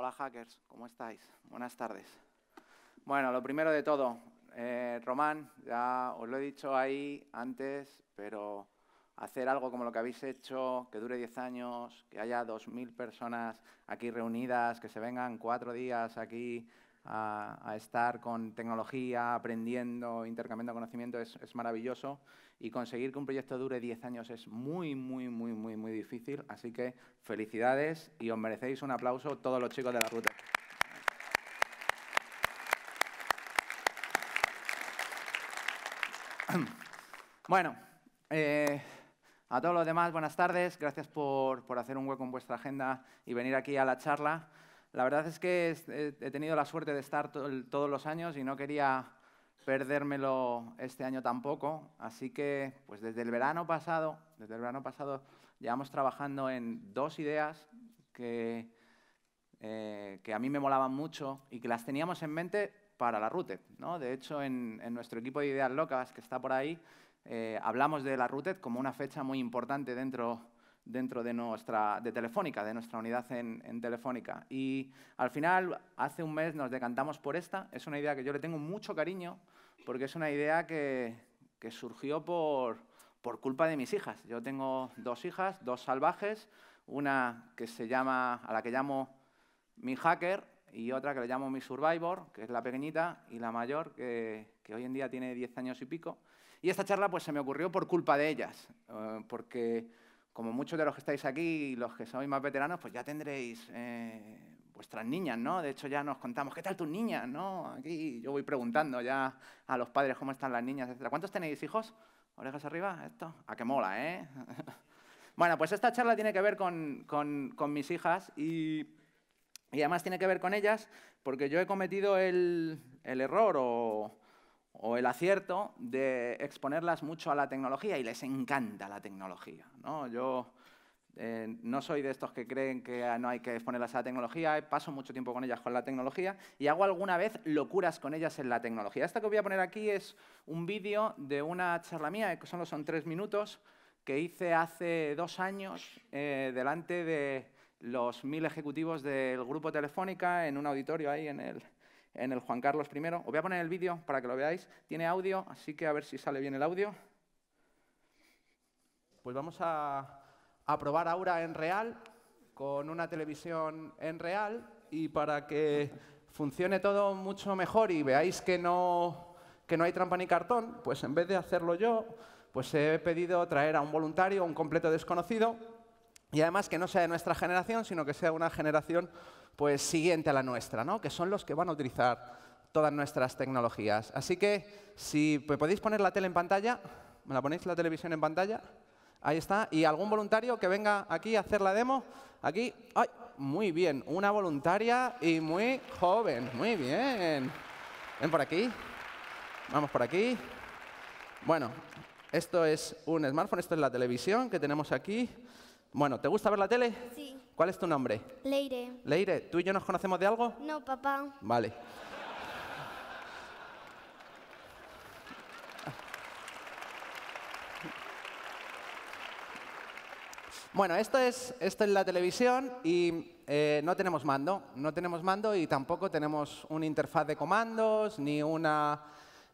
Hola hackers, ¿cómo estáis? Buenas tardes. Bueno, lo primero de todo, eh, Román, ya os lo he dicho ahí antes, pero hacer algo como lo que habéis hecho, que dure 10 años, que haya 2.000 personas aquí reunidas, que se vengan cuatro días aquí a, estar con tecnología, aprendiendo, intercambiando conocimiento, es, es, maravilloso. Y conseguir que un proyecto dure 10 años es muy, muy, muy, muy, muy difícil. Así que felicidades y os merecéis un aplauso todos los chicos de la ruta. Bueno, eh, a todos los demás, buenas tardes. Gracias por, por hacer un hueco en vuestra agenda y venir aquí a la charla. La verdad es que he tenido la suerte de estar todos los años y no quería perdérmelo este año tampoco, así que pues desde el verano pasado, desde el verano pasado llevamos trabajando en dos ideas que, eh, que a mí me molaban mucho y que las teníamos en mente para la RUTED. De hecho, en, nuestro equipo de ideas locas que está por ahí, eh, hablamos de la RUTED como una fecha muy importante dentro dentro de, nuestra, de Telefónica, de nuestra unidad en, en, Telefónica. Y al final, hace un mes nos decantamos por esta. Es una idea que yo le tengo mucho cariño porque es una idea que, que surgió por, por culpa de mis hijas. Yo tengo dos hijas, dos salvajes, una que se llama, a la que llamo mi hacker y otra que le llamo mi survivor, que es la pequeñita, y la mayor, que, que hoy en día tiene 10 años y pico. Y esta charla pues, se me ocurrió por culpa de ellas, eh, porque como muchos de los que estáis aquí los que sois más veteranos, pues ya tendréis eh, vuestras niñas, ¿no? De hecho, ya nos contamos, ¿qué tal tus niñas? ¿No? Aquí yo voy preguntando ya a los padres cómo están las niñas, etc. ¿Cuántos tenéis hijos? ¿Orejas arriba? ¿Esto? ¿A qué mola, eh? bueno, pues esta charla tiene que ver con, mis hijas y, además tiene que ver con ellas porque yo he cometido el error o o el acierto de exponerlas mucho a la tecnología y les encanta la tecnología. ¿no? Yo eh, no soy de estos que creen que ah, no hay que exponerlas a la tecnología, paso mucho tiempo con ellas con la tecnología y hago alguna vez locuras con ellas en la tecnología. Esta que voy a poner aquí es un vídeo de una charla mía, que solo son tres minutos, que hice hace dos años eh, delante de los mil ejecutivos del grupo Telefónica en un auditorio ahí en el, en el Juan Carlos I. Os voy a poner el vídeo para que lo veáis. Tiene audio, así que a ver si sale bien el audio. Pues vamos a, probar Aura en real, con una televisión en real, y para que funcione todo mucho mejor y veáis que no, que no hay trampa ni cartón, pues en vez de hacerlo yo, pues he pedido traer a un voluntario, un completo desconocido, y además que no sea de nuestra generación, sino que sea una generación pues, siguiente a la nuestra, ¿no? que son los que van a utilizar todas nuestras tecnologías. Así que si podéis poner la tele en pantalla, ¿me la ponéis la televisión en pantalla? Ahí está. ¿Y algún voluntario que venga aquí a hacer la demo? Aquí. ¡Ay! Muy bien. Una voluntaria y muy joven. Muy bien. Ven por aquí. Vamos por aquí. Bueno, esto es un smartphone, esto es la televisión que tenemos aquí. Bueno, ¿te gusta ver la tele? Sí. ¿Cuál es tu nombre? Leire. Leire, ¿tú y yo nos conocemos de algo? No, papá. Vale. Bueno, esto es, es la televisión y eh, no tenemos mando, no tenemos mando y tampoco tenemos una interfaz de comandos ni una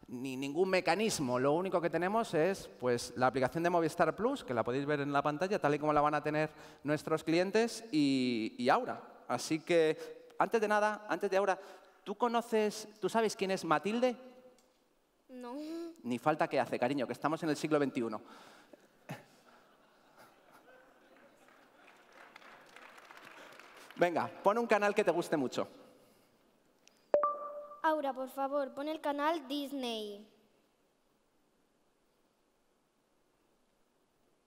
ni ningún mecanismo. Lo único que tenemos es pues, la aplicación de Movistar Plus, que la podéis ver en la pantalla, tal y como la van a tener nuestros clientes, y, y Aura. Así que, antes de nada, antes de Aura, ¿tú conoces, tú sabes quién es Matilde? No. Ni falta que hace, cariño, que estamos en el siglo XXI. Venga, pon un canal que te guste mucho. Aura, por favor, pon el canal Disney.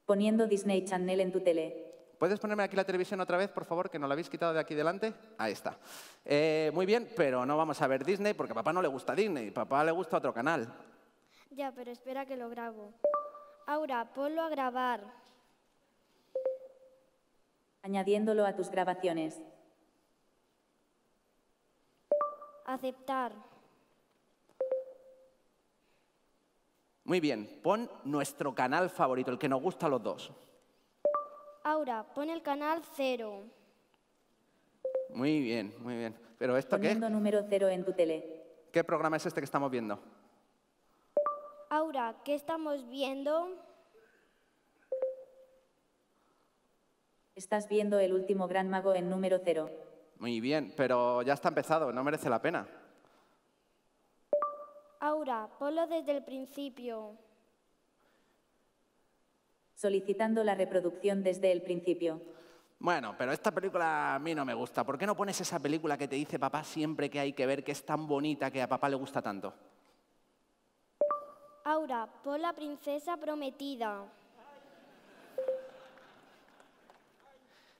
Poniendo Disney Channel en tu tele. ¿Puedes ponerme aquí la televisión otra vez, por favor, que no la habéis quitado de aquí delante? Ahí está. Eh, muy bien, pero no vamos a ver Disney porque a papá no le gusta Disney, papá le gusta otro canal. Ya, pero espera que lo grabo. Aura, ponlo a grabar. Añadiéndolo a tus grabaciones. aceptar. Muy bien, pon nuestro canal favorito, el que nos gusta a los dos. Aura, pon el canal cero. Muy bien, muy bien. ¿Pero esto Poniendo viendo. número cero en tu tele. ¿Qué programa es este que estamos viendo? Aura, ¿qué estamos viendo? Estás viendo el último gran mago en número cero. Muy bien, pero ya está empezado, no merece la pena. Aura, ponlo desde el principio. Solicitando la reproducción desde el principio. Bueno, pero esta película a mí no me gusta. ¿Por qué no pones esa película que te dice papá siempre que hay que ver, que es tan bonita, que a papá le gusta tanto? Aura, pon la princesa prometida.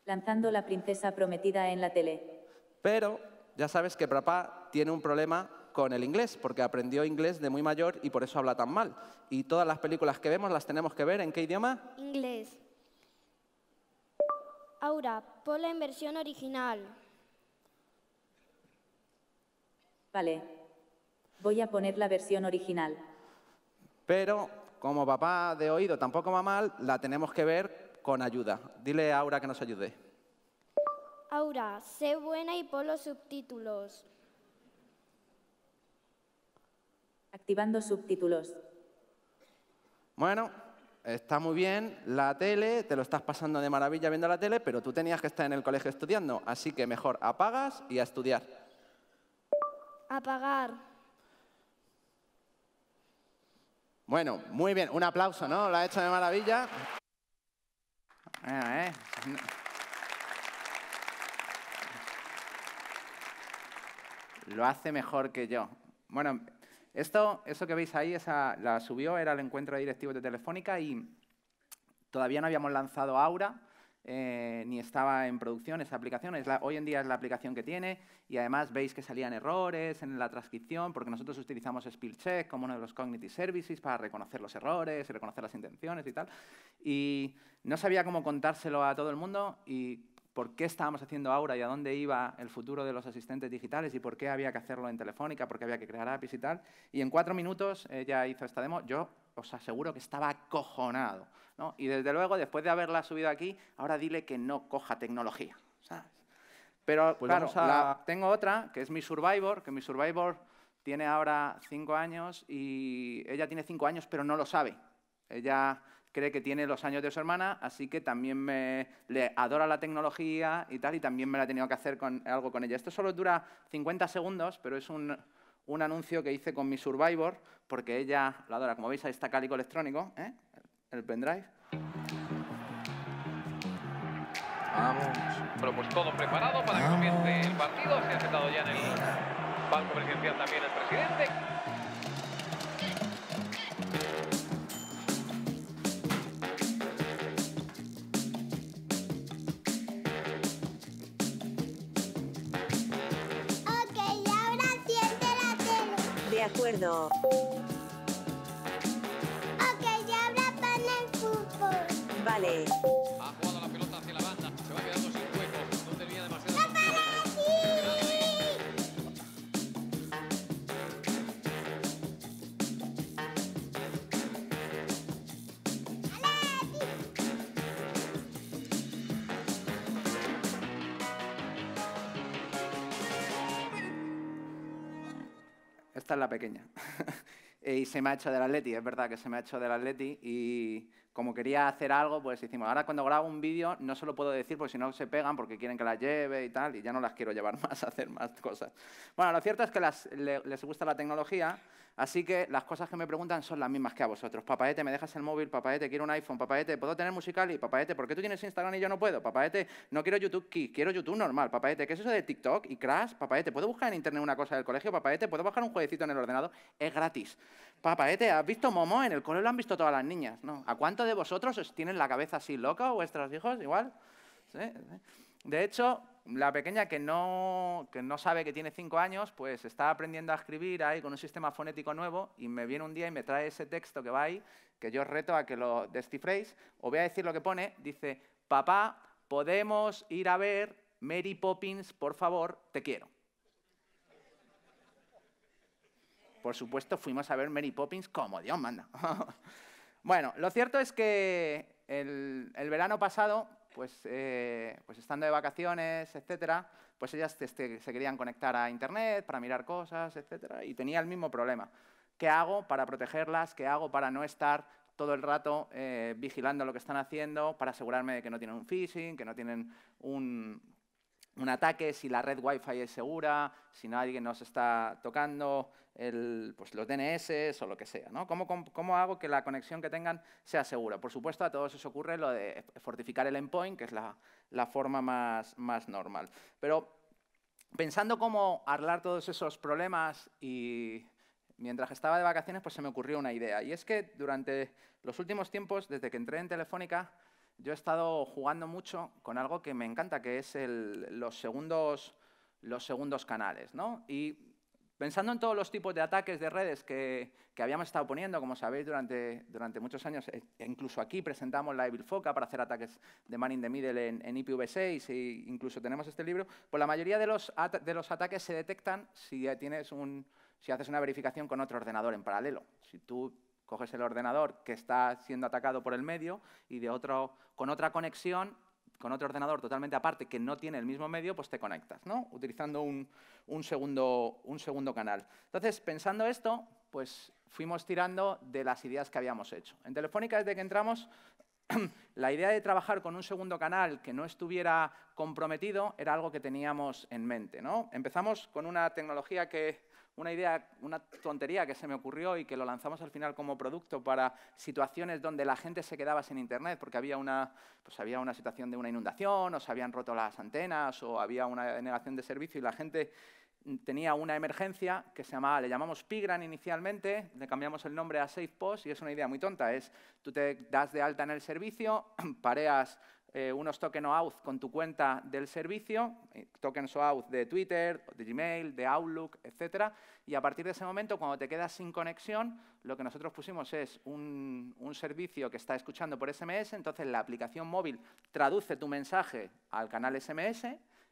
lanzando La princesa prometida en la tele. Pero ya sabes que papá tiene un problema con el inglés, porque aprendió inglés de muy mayor y por eso habla tan mal. Y todas las películas que vemos las tenemos que ver en qué idioma? Inglés. Aura, ponla en versión original. Vale, voy a poner la versión original. Pero como papá de oído tampoco va mal, la tenemos que ver con ayuda. Dile a Aura que nos ayude. Aura, sé buena y pon los subtítulos. Activando subtítulos. Bueno, está muy bien la tele, te lo estás pasando de maravilla viendo la tele, pero tú tenías que estar en el colegio estudiando, así que mejor apagas y a estudiar. Apagar. Bueno, muy bien, un aplauso, ¿no? Lo ha hecho de maravilla. Eh, eh. Lo hace mejor que yo. Bueno, esto, eso que veis ahí, esa, la subió, era el encuentro directivo de Telefónica y todavía no habíamos lanzado Aura, eh, ni estaba en producción esa aplicación. hoy en día es la aplicación que tiene y además veis que salían errores en la transcripción porque nosotros utilizamos SpillCheck como uno de los Cognitive Services para reconocer los errores y reconocer las intenciones y tal. Y no sabía cómo contárselo a todo el mundo y por qué estábamos haciendo Aura y a dónde iba el futuro de los asistentes digitales y por qué había que hacerlo en Telefónica, por qué había que crear APIs y tal. Y en cuatro minutos ella hizo esta demo. Yo os aseguro que estaba acojonado. Y desde luego, después de haberla subido aquí, ahora dile que no coja tecnología. Pero claro, pues tengo otra, que es mi Survivor, que mi Survivor tiene ahora cinco años y ella tiene cinco años, pero no lo sabe. Ella cree que tiene los años de su hermana, así que también me, le adora la tecnología y tal, y también me la he tenido que hacer con, algo con ella. Esto solo dura 50 segundos, pero es un, un anuncio que hice con mi Survivor, porque ella la adora. Como veis, ahí está Cálico Electrónico, ¿eh? el pendrive. Vamos. Pero pues todo preparado para que comience el partido. Se ha sentado ya en el banco presidencial también el presidente. acuerdo. Ok, ya habrá para el fútbol. Vale. pequeña. Eh, y se me ha hecho del Atleti, es verdad que se me ha hecho del Atleti y como quería hacer algo, pues hicimos, ahora cuando grabo un vídeo no se lo puedo decir porque si no se pegan porque quieren que las lleve y tal, y ya no las quiero llevar más a hacer más cosas. Bueno, lo cierto es que les gusta la tecnología, así que las cosas que me preguntan son las mismas que a vosotros. Papáete, ¿me dejas el móvil? Papáete, quiero un iPhone. Papáete, ¿puedo tener musical? Y papaete, ¿por qué tú tienes Instagram y yo no puedo? Papáete, no quiero YouTube Kids, quiero YouTube normal. Papáete, ¿qué es eso de TikTok y Crash? Papáete, ¿puedo buscar en internet una cosa del colegio? Papaete, ¿puedo bajar un jueguecito en el ordenador? Es gratis. Papaete, ¿has visto Momo? En el colegio lo han visto todas las niñas, ¿no? ¿A cuánto de vosotros tienen la cabeza así loca, vuestros hijos igual? De hecho, la pequeña que no, que no sabe que tiene cinco años, pues está aprendiendo a escribir ahí con un sistema fonético nuevo y me viene un día y me trae ese texto que va ahí, que yo reto a que lo descifréis. o voy a decir lo que pone. Dice, papá, podemos ir a ver Mary Poppins, por favor, te quiero. Por supuesto, fuimos a ver Mary Poppins como Dios manda. Bueno, lo cierto es que el, verano pasado, pues, eh, pues, estando de vacaciones, etcétera, pues ellas este, se querían conectar a Internet para mirar cosas, etcétera, y tenía el mismo problema. ¿Qué hago para protegerlas? ¿Qué hago para no estar todo el rato eh, vigilando lo que están haciendo para asegurarme de que no tienen un phishing, que no tienen un, un ataque, si la red wifi es segura, si nadie nos está tocando el, pues, los DNS o lo que sea. ¿no? ¿Cómo, hago que la conexión que tengan sea segura? Por supuesto, a todos se ocurre lo de fortificar el endpoint, que es la, forma más, normal. Pero pensando cómo arreglar todos esos problemas y mientras estaba de vacaciones, pues se me ocurrió una idea. Y es que durante los últimos tiempos, desde que entré en Telefónica, yo he estado jugando mucho con algo que me encanta, que es el, los, segundos, los segundos canales. ¿no? Y pensando en todos los tipos de ataques de redes que, habíamos estado poniendo, como sabéis, durante, durante muchos años, e, e incluso aquí presentamos la Evil Foca para hacer ataques de Man in the Middle en, IPv6 e incluso tenemos este libro, pues la mayoría de los, de los ataques se detectan si, tienes un, si haces una verificación con otro ordenador en paralelo. Si tú Coges el ordenador que está siendo atacado por el medio y de otro, con otra conexión, con otro ordenador totalmente aparte que no tiene el mismo medio, pues te conectas, ¿no? utilizando un, segundo, un segundo canal. Entonces, pensando esto, pues fuimos tirando de las ideas que habíamos hecho. En Telefónica, desde que entramos, la idea de trabajar con un segundo canal que no estuviera comprometido era algo que teníamos en mente. ¿no? Empezamos con una tecnología que una idea, una tontería que se me ocurrió y que lo lanzamos al final como producto para situaciones donde la gente se quedaba sin internet porque había una, pues había una situación de una inundación o se habían roto las antenas o había una denegación de servicio y la gente tenía una emergencia que se llamaba, le llamamos Pigran inicialmente, le cambiamos el nombre a SafePost y es una idea muy tonta, es tú te das de alta en el servicio, pareas eh, unos token auth con tu cuenta del servicio, eh, tokens OAuth de Twitter, de Gmail, de Outlook, etc. Y a partir de ese momento, cuando te quedas sin conexión, lo que nosotros pusimos es un, servicio que está escuchando por SMS, entonces la aplicación móvil traduce tu mensaje al canal SMS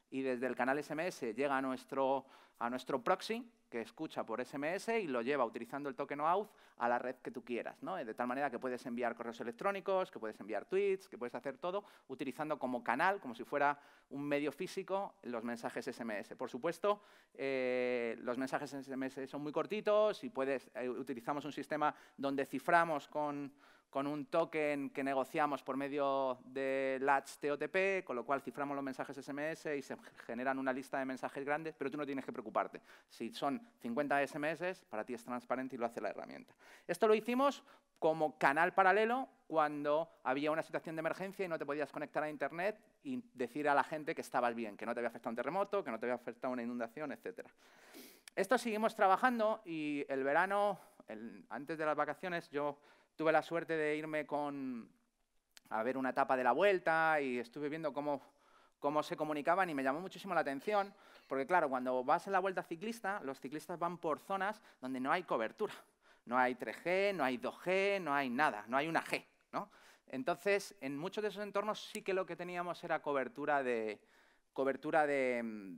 y desde el canal SMS llega nuestro, a nuestro proxy que escucha por SMS y lo lleva utilizando el token OAuth a la red que tú quieras, De tal manera que puedes enviar correos electrónicos, que puedes enviar tweets, que puedes hacer todo utilizando como canal, como si fuera un medio físico, los mensajes SMS. Por supuesto, eh, los mensajes SMS son muy cortitos y puedes, eh, utilizamos un sistema donde ciframos con con un token que negociamos por medio de LATS TOTP, con lo cual ciframos los mensajes SMS y se generan una lista de mensajes grandes, pero tú no tienes que preocuparte. Si son 50 SMS, para ti es transparente y lo hace la herramienta. Esto lo hicimos como canal paralelo cuando había una situación de emergencia y no te podías conectar a Internet y decir a la gente que estabas bien, que no te había afectado un terremoto, que no te había afectado una inundación, etc. Esto seguimos trabajando y el verano, antes de las vacaciones, yo tuve la suerte de irme a ver una etapa de la vuelta y estuve viendo cómo, cómo se comunicaban y me llamó muchísimo la atención, porque claro, cuando vas en la vuelta ciclista, los ciclistas van por zonas donde no hay cobertura. No hay 3G, no hay 2G, no hay nada, no hay una G. Entonces, en muchos de esos entornos sí que lo que teníamos era cobertura de, cobertura de,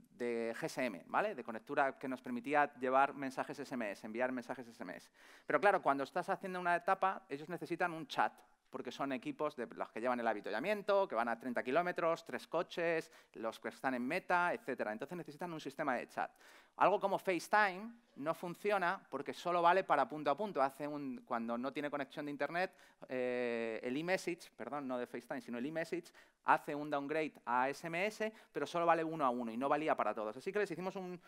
GSM, ¿vale? de conectura que nos permitía llevar mensajes SMS, enviar mensajes SMS. Pero claro, cuando estás haciendo una etapa, ellos necesitan un chat, porque son equipos de los que llevan el avituallamiento, que van a 30 kilómetros, tres coches, los que están en meta, etc. Entonces necesitan un sistema de chat. Algo como FaceTime no funciona porque solo vale para punto a punto. Hace un, cuando no tiene conexión de Internet, eh, el eMessage, perdón, no de FaceTime, sino el eMessage, hace un downgrade a SMS, pero solo vale uno a uno y no valía para todos. Así que les hicimos un,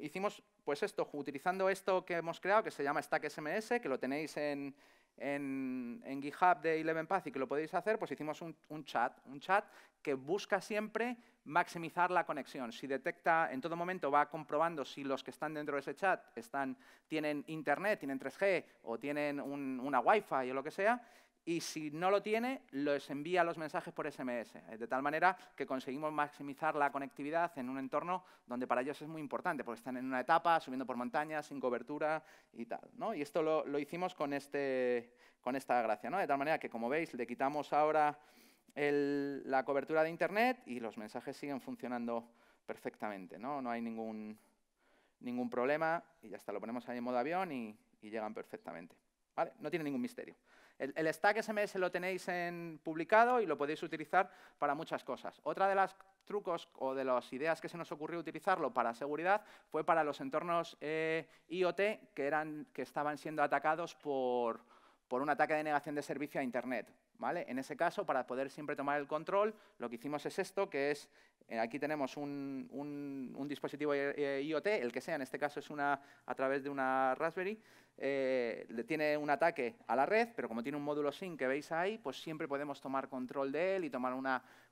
hicimos pues esto, utilizando esto que hemos creado, que se llama Stack SMS, que lo tenéis en en, GitHub de Eleven Path y que lo podéis hacer, pues hicimos un, chat, un chat que busca siempre maximizar la conexión. Si detecta, en todo momento va comprobando si los que están dentro de ese chat están, tienen internet, tienen 3G o tienen una Wi-Fi o lo que sea, y si no lo tiene, los envía los mensajes por SMS, eh, de tal manera que conseguimos maximizar la conectividad en un entorno donde para ellos es muy importante, porque están en una etapa, subiendo por montañas, sin cobertura y tal. Y esto lo, hicimos con, este, con esta gracia, de tal manera que, como veis, le quitamos ahora la cobertura de Internet y los mensajes siguen funcionando perfectamente, no, hay ningún, ningún problema y ya está, lo ponemos ahí en modo avión y, llegan perfectamente. No tiene ningún misterio. El, stack SMS lo tenéis en publicado y lo podéis utilizar para muchas cosas. Otra de las trucos o de las ideas que se nos ocurrió utilizarlo para seguridad fue para los entornos eh, IoT que, eran, que estaban siendo atacados por, un ataque de negación de servicio a Internet. ¿vale? En ese caso, para poder siempre tomar el control, lo que hicimos es esto, que es, eh, aquí tenemos un, dispositivo eh, IoT, el que sea, en este caso es una, a través de una Raspberry, eh, le tiene un ataque a la red, pero como tiene un módulo SIM que veis ahí, pues siempre podemos tomar control de él y tomar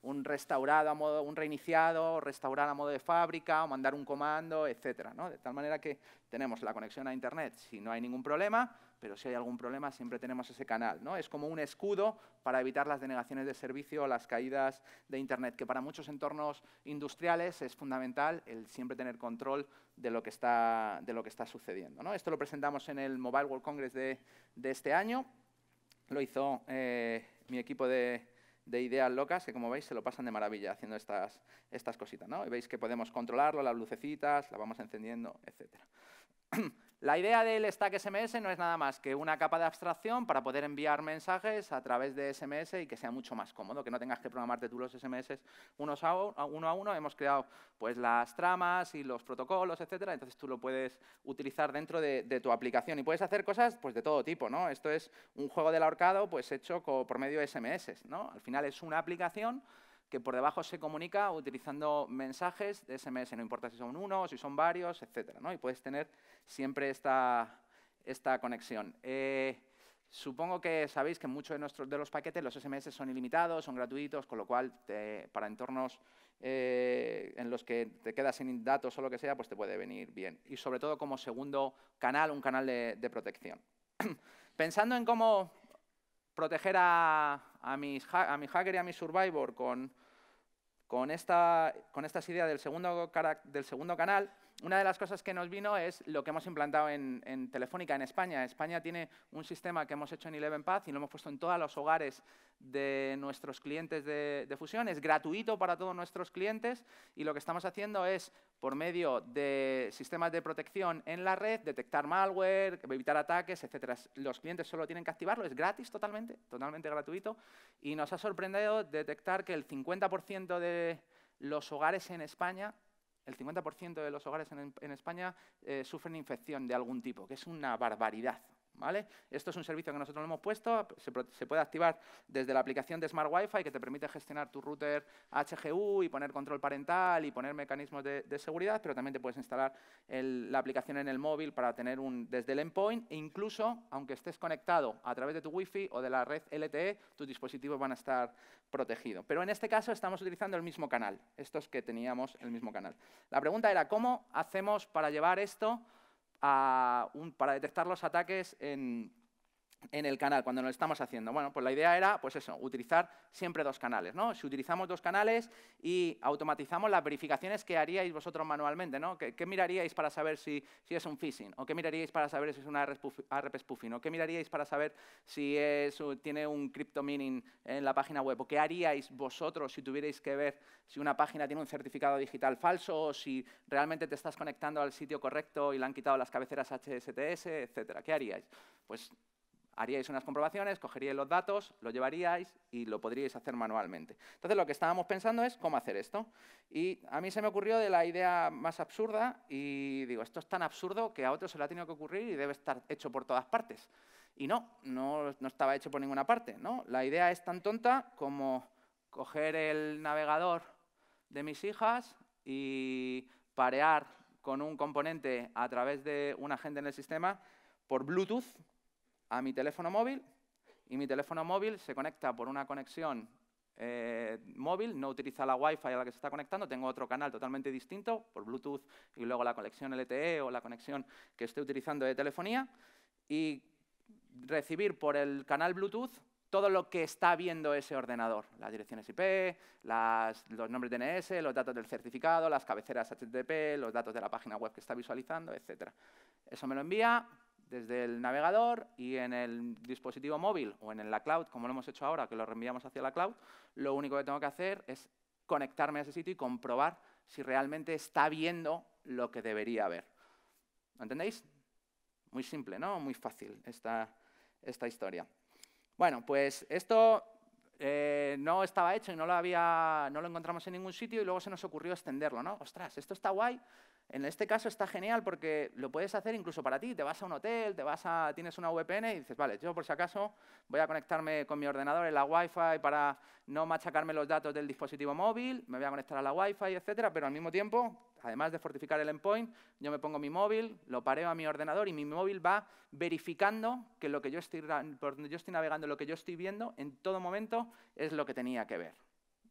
un restaurado a modo, un reiniciado, restaurar a modo de fábrica o mandar un comando, etcétera. De tal manera que tenemos la conexión a Internet si no hay ningún problema, pero si hay algún problema siempre tenemos ese canal. ¿no? Es como un escudo para evitar las denegaciones de servicio o las caídas de Internet, que para muchos entornos industriales es fundamental el siempre tener control de lo que está, de lo que está sucediendo. ¿no? Esto lo presentamos en el Mobile World Congress de, este año, lo hizo eh, mi equipo de, de ideas locas que, como veis, se lo pasan de maravilla haciendo estas, estas cositas. ¿no? Y veis que podemos controlarlo, las lucecitas, la vamos encendiendo, etc. La idea del stack SMS no es nada más que una capa de abstracción para poder enviar mensajes a través de SMS y que sea mucho más cómodo, que no tengas que programarte tú los SMS uno, a uno. Hemos creado pues, las tramas y los protocolos, etcétera. Entonces tú lo puedes utilizar dentro de, tu aplicación y puedes hacer cosas pues, de todo tipo. ¿no? Esto es un juego del ahorcado pues, hecho por medio de SMS. ¿no? Al final es una aplicación que por debajo se comunica utilizando mensajes de SMS, no importa si son unos, si son varios, etcétera. Y puedes tener siempre esta, esta conexión. Eh, supongo que sabéis que muchos de, nuestros, de los paquetes, los SMS son ilimitados, son gratuitos, con lo cual para entornos eh, en los que te quedas sin datos o lo que sea, pues te puede venir bien. Y sobre todo como segundo canal, un canal de, protección. Pensando en cómo proteger a, a, mis, a mi hacker y a mi survivor con con, esta, con estas ideas del segundo, del segundo canal, una de las cosas que nos vino es lo que hemos implantado en, Telefónica en España. España tiene un sistema que hemos hecho en Eleven Path y lo hemos puesto en todos los hogares de nuestros clientes de, de fusión. Es gratuito para todos nuestros clientes y lo que estamos haciendo es, por medio de sistemas de protección en la red, detectar malware, evitar ataques, etcétera. Los clientes solo tienen que activarlo, es gratis totalmente, totalmente gratuito. Y nos ha sorprendido detectar que el 50% de los hogares en España el 50% de los hogares en, España eh, sufren infección de algún tipo, que es una barbaridad. Esto es un servicio que nosotros lo hemos puesto, se, puede activar desde la aplicación de Smart Wi-Fi que te permite gestionar tu router HGU y poner control parental y poner mecanismos de, seguridad, pero también te puedes instalar la aplicación en el móvil para tener un, desde el endpoint e incluso, aunque estés conectado a través de tu Wi-Fi o de la red LTE, tus dispositivos van a estar protegidos. Pero en este caso estamos utilizando el mismo canal, estos que teníamos el mismo canal. La pregunta era, ¿cómo hacemos para llevar esto un, para detectar los ataques en, en el canal cuando lo estamos haciendo? Bueno, pues la idea era, pues eso, utilizar siempre dos canales, ¿no? Si utilizamos dos canales y automatizamos las verificaciones que haríais vosotros manualmente, ¿no? ¿Qué, miraríais para saber si, si, es un phishing? ¿O qué miraríais para saber si es una ARP spoofing? ¿O qué miraríais para saber si es, tiene un crypto mining en la página web? ¿O qué haríais vosotros si tuvierais que ver si una página tiene un certificado digital falso o si realmente te estás conectando al sitio correcto y le han quitado las cabeceras HSTS, etcétera? ¿Qué haríais? Pues haríais unas comprobaciones, cogeríais los datos, lo llevaríais y lo podríais hacer manualmente. Entonces lo que estábamos pensando es cómo hacer esto. Y a mí se me ocurrió de la idea más absurda y digo, esto es tan absurdo que a otro se le ha tenido que ocurrir y debe estar hecho por todas partes. Y no, no, no estaba hecho por ninguna parte. ¿no? La idea es tan tonta como coger el navegador de mis hijas y parear con un componente a través de un agente en el sistema por Bluetooth a mi teléfono móvil y mi teléfono móvil se conecta por una conexión eh, móvil, no utiliza la Wi-Fi a la que se está conectando, tengo otro canal totalmente distinto por Bluetooth y luego la conexión LTE o la conexión que esté utilizando de telefonía y recibir por el canal Bluetooth todo lo que está viendo ese ordenador, las direcciones IP, los nombres DNS, los datos del certificado, las cabeceras HTTP, los datos de la página web que está visualizando, etc. Eso me lo envía, desde el navegador y en el dispositivo móvil o en la cloud, como lo hemos hecho ahora, que lo reenviamos hacia la cloud, lo único que tengo que hacer es conectarme a ese sitio y comprobar si realmente está viendo lo que debería ver. entendéis? Muy simple, ¿no? Muy fácil esta, historia. Bueno, pues esto eh, no estaba hecho y no lo, había, no lo encontramos en ningún sitio y luego se nos ocurrió extenderlo, ¿no? Ostras, esto está guay, en este caso está genial porque lo puedes hacer incluso para ti. Te vas a un hotel, te vas a, tienes una VPN y dices, vale, yo por si acaso voy a conectarme con mi ordenador en la Wi-Fi para no machacarme los datos del dispositivo móvil, me voy a conectar a la Wi-Fi, etcétera, pero al mismo tiempo, además de fortificar el endpoint, yo me pongo mi móvil, lo pareo a mi ordenador y mi móvil va verificando que lo que yo estoy, yo estoy navegando, lo que yo estoy viendo, en todo momento es lo que tenía que ver.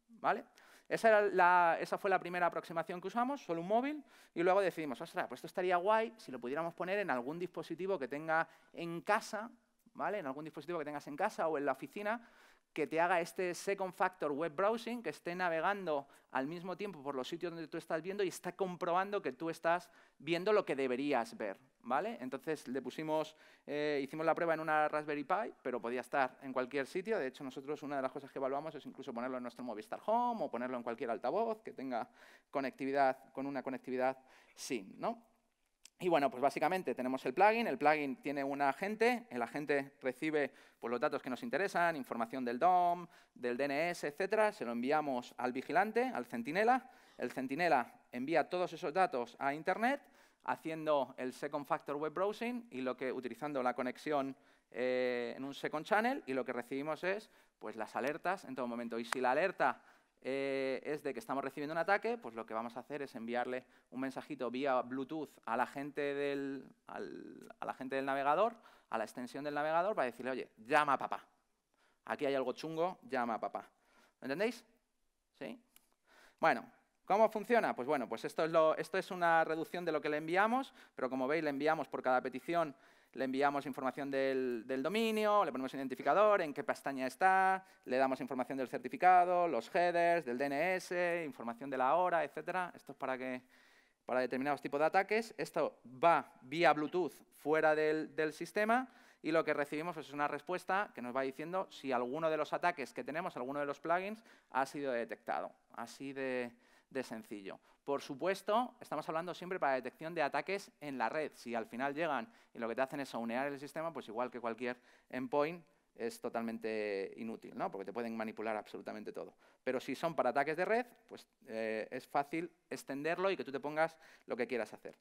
¿Vale? Esa, fue la primera aproximación que usamos, solo un móvil, y luego decidimos, ostras, pues esto estaría guay si lo pudiéramos poner en algún dispositivo que tenga en casa, ¿vale? En algún dispositivo que tengas en casa o en la oficina, que te haga este second factor web browsing, que esté navegando al mismo tiempo por los sitios donde tú estás viendo y está comprobando que tú estás viendo lo que deberías ver. ¿vale? Entonces le pusimos, eh, hicimos la prueba en una Raspberry Pi, pero podía estar en cualquier sitio. De hecho, nosotros una de las cosas que evaluamos es incluso ponerlo en nuestro Movistar Home o ponerlo en cualquier altavoz que tenga conectividad con una conectividad SIM, ¿no? Y bueno, pues básicamente tenemos el plugin, el plugin tiene un agente, el agente recibe pues, los datos que nos interesan, información del DOM, del DNS, etcétera, se lo enviamos al vigilante, al centinela, el centinela envía todos esos datos a Internet haciendo el second factor web browsing y lo que, utilizando la conexión eh, en un second channel y lo que recibimos es pues, las alertas en todo momento. Y si la alerta eh, es de que estamos recibiendo un ataque, pues lo que vamos a hacer es enviarle un mensajito vía Bluetooth a la gente del, a la gente del navegador, a la extensión del navegador, para decirle, oye, llama a papá. Aquí hay algo chungo, llama a papá. ¿Entendéis? ¿Sí? Bueno, ¿Cómo funciona? Pues bueno, pues esto es, una reducción de lo que le enviamos, pero como veis, le enviamos por cada petición le enviamos información del, dominio, le ponemos identificador, en qué pestaña está, le damos información del certificado, los headers, del DNS, información de la hora, etc. Esto es para, que, para determinados tipos de ataques. Esto va vía Bluetooth fuera del, del sistema y lo que recibimos es una respuesta que nos va diciendo si alguno de los ataques que tenemos, alguno de los plugins, ha sido detectado. Así de, de sencillo. Por supuesto, estamos hablando siempre para detección de ataques en la red. Si al final llegan y lo que te hacen es aunear el sistema, pues igual que cualquier endpoint, es totalmente inútil, ¿no? porque te pueden manipular absolutamente todo. Pero si son para ataques de red, pues eh, es fácil extenderlo y que tú te pongas lo que quieras hacer.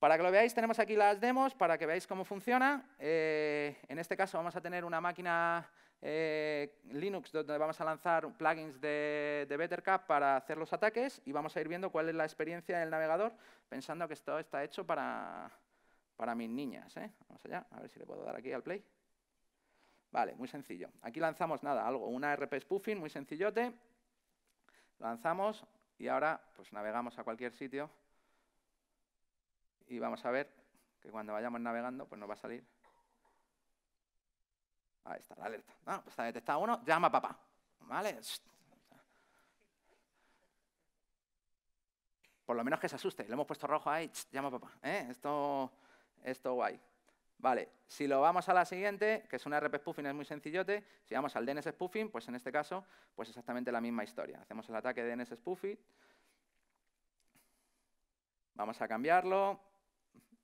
Para que lo veáis, tenemos aquí las demos, para que veáis cómo funciona. Eh, en este caso vamos a tener una máquina eh, Linux donde vamos a lanzar plugins de, BetterCap para hacer los ataques y vamos a ir viendo cuál es la experiencia del navegador pensando que esto está hecho para, para mis niñas. ¿eh? Vamos allá, a ver si le puedo dar aquí al play. Vale, muy sencillo. Aquí lanzamos nada, algo, una RP spoofing muy sencillote. Lanzamos y ahora pues navegamos a cualquier sitio y vamos a ver que cuando vayamos navegando pues nos va a salir Ahí está, la alerta. Ah, pues está detectado uno, llama a papá. ¿Vale? Por lo menos que se asuste. Le hemos puesto rojo ahí, llama a papá. ¿Eh? Esto, esto guay. Vale, si lo vamos a la siguiente, que es una RP spoofing, es muy sencillote. Si vamos al DNS spoofing, pues en este caso, pues exactamente la misma historia. Hacemos el ataque de DNS spoofing. Vamos a cambiarlo.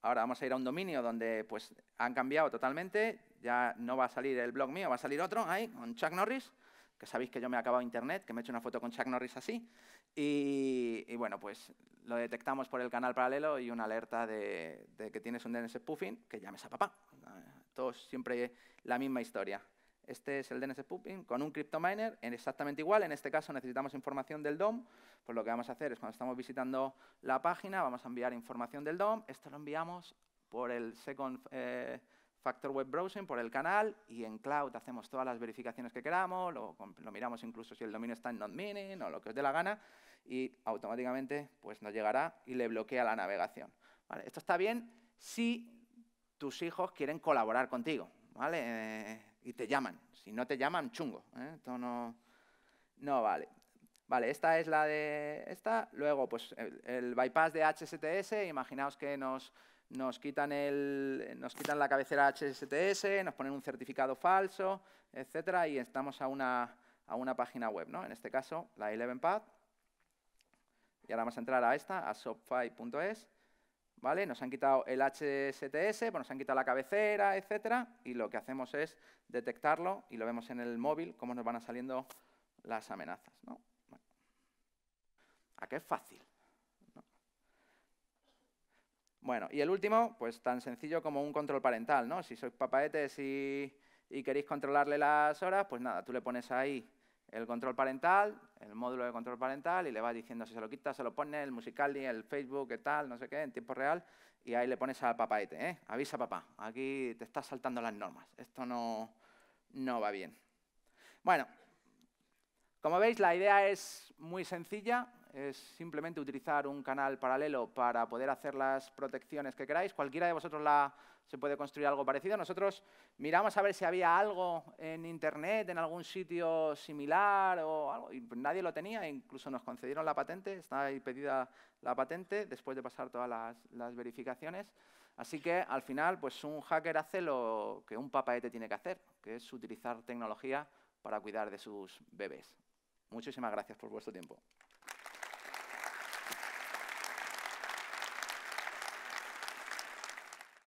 Ahora vamos a ir a un dominio donde pues, han cambiado totalmente ya no va a salir el blog mío, va a salir otro ahí, con Chuck Norris, que sabéis que yo me he acabado internet, que me he hecho una foto con Chuck Norris así, y, bueno, pues lo detectamos por el canal paralelo y una alerta de, que tienes un DNS spoofing, que llames a papá. Todos siempre la misma historia. Este es el DNS spoofing con un CryptoMiner exactamente igual. En este caso necesitamos información del DOM. Pues lo que vamos a hacer es cuando estamos visitando la página, vamos a enviar información del DOM. Esto lo enviamos por el second eh, Factor Web Browsing por el canal y en cloud hacemos todas las verificaciones que queramos, lo, miramos incluso si el dominio está en not mining o lo que os dé la gana y automáticamente pues, nos llegará y le bloquea la navegación. Esto está bien si tus hijos quieren colaborar contigo ¿vale? Eh, y te llaman. Si no te llaman, chungo. ¿eh? Esto no, no vale. Vale, esta es la de esta. Luego, pues el, el bypass de HSTS, imaginaos que nos nos quitan, el, nos quitan la cabecera HSTS, nos ponen un certificado falso, etcétera, y estamos a una, página web, ¿no? En este caso, la 11 path. Y ahora vamos a entrar a esta, a shopify.es. ¿Vale? Nos han quitado el HSTS, pues nos han quitado la cabecera, etcétera, y lo que hacemos es detectarlo y lo vemos en el móvil, cómo nos van saliendo las amenazas. ¿no? ¿A qué es fácil? Bueno, y el último, pues tan sencillo como un control parental, ¿no? Si sois papaetes y, queréis controlarle las horas, pues nada, tú le pones ahí el control parental, el módulo de control parental, y le vas diciendo si se lo quita, se lo pone, el Musical.ly, el Facebook, qué tal, no sé qué, en tiempo real, y ahí le pones al papaete, ¿eh? avisa papá, aquí te estás saltando las normas, esto no, no va bien. Bueno, como veis, la idea es muy sencilla, es simplemente utilizar un canal paralelo para poder hacer las protecciones que queráis. Cualquiera de vosotros se puede construir algo parecido. Nosotros miramos a ver si había algo en Internet, en algún sitio similar o algo, nadie lo tenía. Incluso nos concedieron la patente, está ahí pedida la patente después de pasar todas las, verificaciones. Así que al final, pues un hacker hace lo que un papaete tiene que hacer, que es utilizar tecnología para cuidar de sus bebés. Muchísimas gracias por vuestro tiempo.